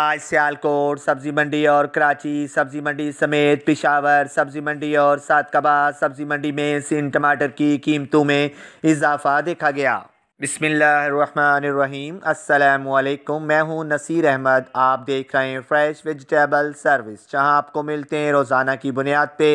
आज सियालकोट सब्ज़ी मंडी और कराची सब्ज़ी मंडी समेत पिशावर सब्ज़ी मंडी और सात कबा सब्ज़ी मंडी में सिन टमाटर की कीमतों में इजाफा देखा गया बिसमीम असलकुम मैं हूं नसीर अहमद आप देख रहे हैं फ्रेश वेजिटेबल सर्विस जहां आपको मिलते हैं रोज़ाना की बुनियाद पे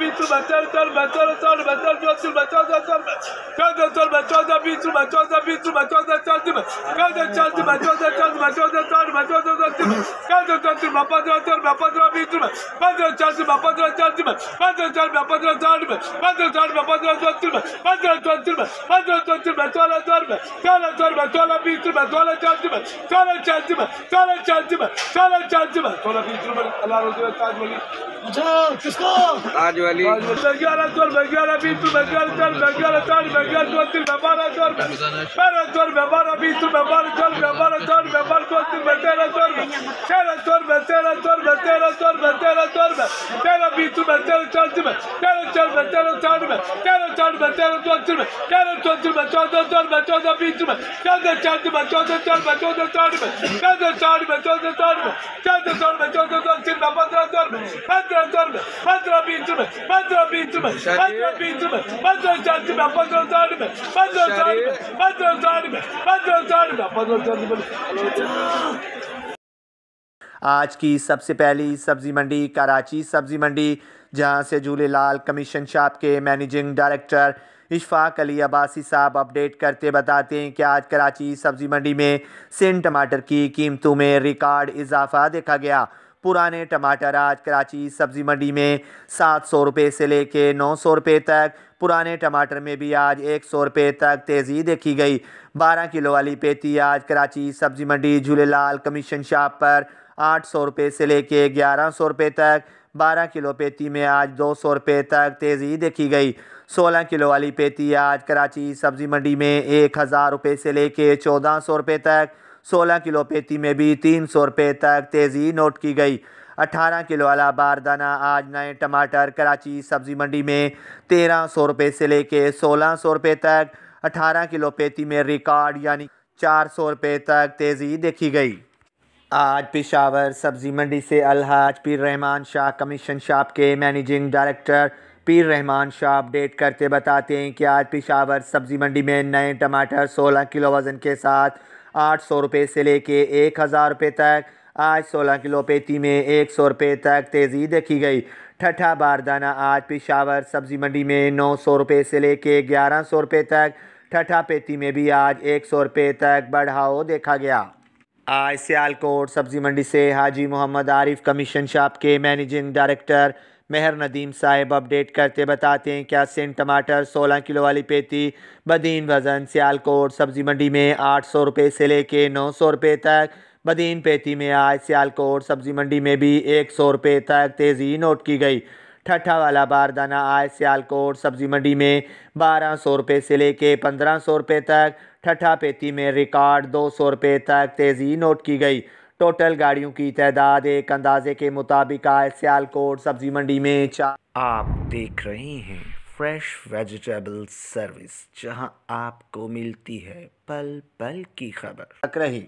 bintu metel tel metel tel metel götür metel tel kada tel metel da bintu metel da bintu metel da tel değil mi? Kada tel değil metel da tel metel da tel metel da tel değil mi? Kada tel değil mapadra tel mapadra bintu me. Madra tel değil mapadra tel değil mi? Madra tel mapadra tel değil mi? Madra tel mapadra tel değil mi? Madra tel değil mi? Madra tel değil mi? Tel tel mi? Tel tel mi? Tel bintu me. Tel tel değil mi? Tel tel değil mi? Tel tel değil mi? Tel tel değil mi? Tel bintu me. Allah razı olsun. अच्छा किसको आज वाली बग्याला तोर बग्याला भी तू बग्याला चल बग्याला चल बग्याला तोर तिल व्यापारा चल पैरा तोर व्यापारा भी तू व्यापार चल व्यापारा चल व्यापार तोर तिल बतेरा तोर तेरा तोर बतेरा तोर बतेरा तोर बतेरा तोर तेरा भी तू बतेरा चल तिल तेरा चल बतेरा चल तेरा चल बतेरा तोर तिल तेरा तोर तिल बचौदा तोर बचौदा भी तू चौदा चल तिल बचौदा चल बचौदा चल चौदा चल बचौदा चल चौदा चल बचौदा तोर तिल व्यापारा तोर döndürme. Bedra bindirme. Bedra bindirme. Bedra bindirme. Bedra kendime. Bedra tanrıme. Bedra tanrıme. Bedra tanrıme. Bedra tanrıme. Bedra tanrıme. आज की सबसे पहली सब्जी मंडी कराची सब्जी मंडी जहां से झूलेलाल कमीशन शॉप के मैनेजिंग डायरेक्टर इशफाक अली अब्बासी साहब अपडेट करते बताते हैं कि आज कराची सब्जी मंडी में सेंट टमाटर की कीमतों में रिकॉर्ड इजाफा देखा गया पुराने टमाटर आज कराची सब्ज़ी मंडी में सात सौ रुपये से लेके नौ सौ रुपये तक पुराने टमाटर में भी आज एक सौ रुपये तक तेज़ी देखी गई बारह किलो वाली पेती आज कराची सब्ज़ी मंडी झूलेलाल कमीशन शॉप पर आठ सौ रुपये से लेके ग्यारह सौ रुपये तक बारह किलो पेती में आज दो सौ रुपये तक तेज़ी देखी गई सोलह किलो वाली पेती आज कराची सब्ज़ी मंडी में एक हज़ार रुपये से कर चौदह सौ रुपये तक सोलह किलो पेती में भी तीन सौ रुपये तक तेज़ी नोट की गई अठारह किलो वाला बारदाना आज नए टमाटर कराची सब्ज़ी मंडी में तेरह सौ रुपये से लेके सोलह सौ रुपये तक अठारह किलो पेती में रिकॉर्ड यानी चार सौ रुपये तक तेज़ी देखी गई आज पिशावर सब्ज़ी मंडी से अलहाज पीर रहमान शाह कमीशन शॉप के managing director Pir Rehman Shah update करते बताते हैं कि आज पिशावर सब्ज़ी मंडी में नए टमाटर सोलह किलो वज़न के साथ आठ सौ रुपये से लेके एक हज़ार रुपये तक आज सोलह किलो पेती में एक सौ रुपये तक तेज़ी देखी गई ठठा बारदाना आज पिशावर सब्ज़ी मंडी में नौ सौ रुपये से लेके ग्यारह सौ रुपये तक ठठा पेती में भी आज एक सौ रुपये तक बढ़ाओ देखा गया आज सियालकोट सब्ज़ी मंडी से हाजी मोहम्मद आरिफ कमीशन शॉप के मैनेजिंग डायरेक्टर मेहर नदीम साहिब अपडेट करते बताते हैं क्या सेंट टमाटर 16 किलो वाली पेती बदीन वज़न सियालकोट सब्ज़ी मंडी में आठ सौ रुपये से लेके नौ सौ रुपये तक बदीन पेती में आज सियालकोट सब्ज़ी मंडी में भी एक सौ रुपये तक तेज़ी नोट की गई ठट्ठा वाला बारदाना आज सियालकोट सब्जी मंडी में बारह सौ रुपये से लेके पंद्रह सौ रुपये तक ठट्ठा पेती में रिकॉर्ड दो सौ रुपये तक तेज़ी नोट की गई टोटल गाड़ियों की तादाद एक अंदाजे के मुताबिक आए सियालकोट सब्जी मंडी में चार आप देख रहे हैं फ्रेश वेजिटेबल सर्विस जहां आपको मिलती है पल पल की खबर तक रही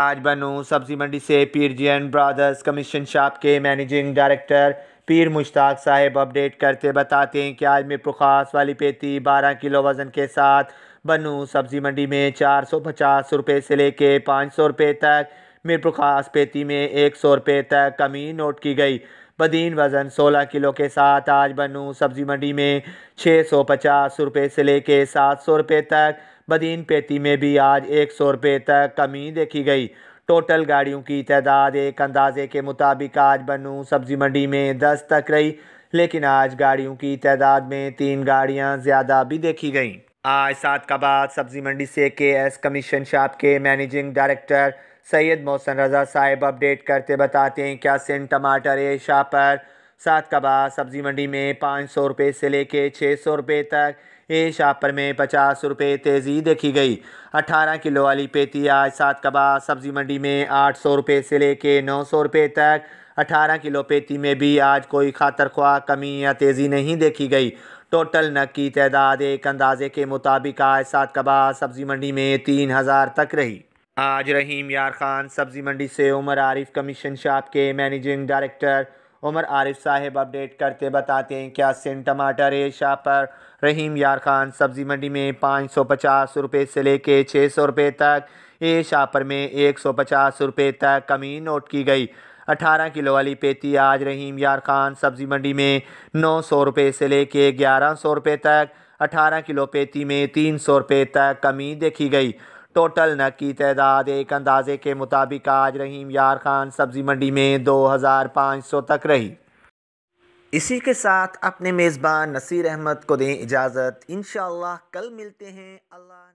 आज बनू सब्जी मंडी से पीरजियन ब्रदर्स कमीशन शॉप के मैनेजिंग डायरेक्टर पीर मुश्ताक साहब अपडेट करते बताते हैं कि आज में प्रखास वाली पेती 12 किलो वज़न के साथ बनू सब्जी मंडी में चार सौ पचास रुपये से लेके पाँच सौ रुपये तक मीरपुर खास पेती में एक सौ रुपये तक कमी नोट की गई बदीन वज़न 16 किलो के साथ आज बनू सब्ज़ी मंडी में छः सौ पचास रुपये से लेके सात सौ रुपये तक बदीन पेती में भी आज एक सौ रुपये तक कमी देखी गई टोटल गाड़ियों की तादाद एक अंदाजे के मुताबिक आज बनू सब्ज़ी मंडी में दस तक रही लेकिन आज गाड़ियों की तादाद में तीन गाड़ियाँ ज़्यादा भी देखी गईं आज सात का बाद सब्ज़ी मंडी से के एस कमीशन शॉप के मैनेजिंग डायरेक्टर सैयद मोहसन रज़ा साहिब अपडेट करते बताते हैं क्या सेंट टमाटर एशा पर सात कबा सब्ज़ी मंडी में पाँच सौ रुपये से लेके छः सौ रुपये तक ए शापर में पचास रुपये तेज़ी देखी गई अठारह किलो वाली पेती आज सात कबा सब्ज़ी मंडी में आठ सौ रुपये से लेके नौ सौ रुपये तक अठारह किलो पेती में भी आज कोई खातर ख्वाह कमी या तेज़ी नहीं देखी गई टोटल नक की तदाद एक अंदाजे के मुताबिक आज सात कबा सब्ज़ी मंडी में तीन हज़ार तक रही आज रहीम यार खान सब्ज़ी मंडी से उमर आरिफ कमीशन शॉप के मैनेजिंग डायरेक्टर उमर आरिफ साहब अपडेट करते बताते हैं क्या सेंट टमाटर है शॉप पर रहीम यार खान सब्ज़ी मंडी में पाँच सौ पचास रुपये से लेके छः सौ रुपये तक ए शापर में एक सौ पचास रुपये तक कमी नोट की गई अठारह किलो वाली पेती आज रहीम यार खान सब्ज़ी मंडी में नौ सौ रुपये से लेके ग्यारह सौ रुपये तक अठारह किलो पेती में तीन सौ रुपये तक कमी देखी गई टोटल नक की तदाद एक अंदाजे के मुताबिक आज रहीम यार खान सब्ज़ी मंडी में दो हज़ार पाँच सौ तक रही इसी के साथ अपने मेज़बान नसीर अहमद को दें इजाज़त इन कल मिलते हैं अल्लाह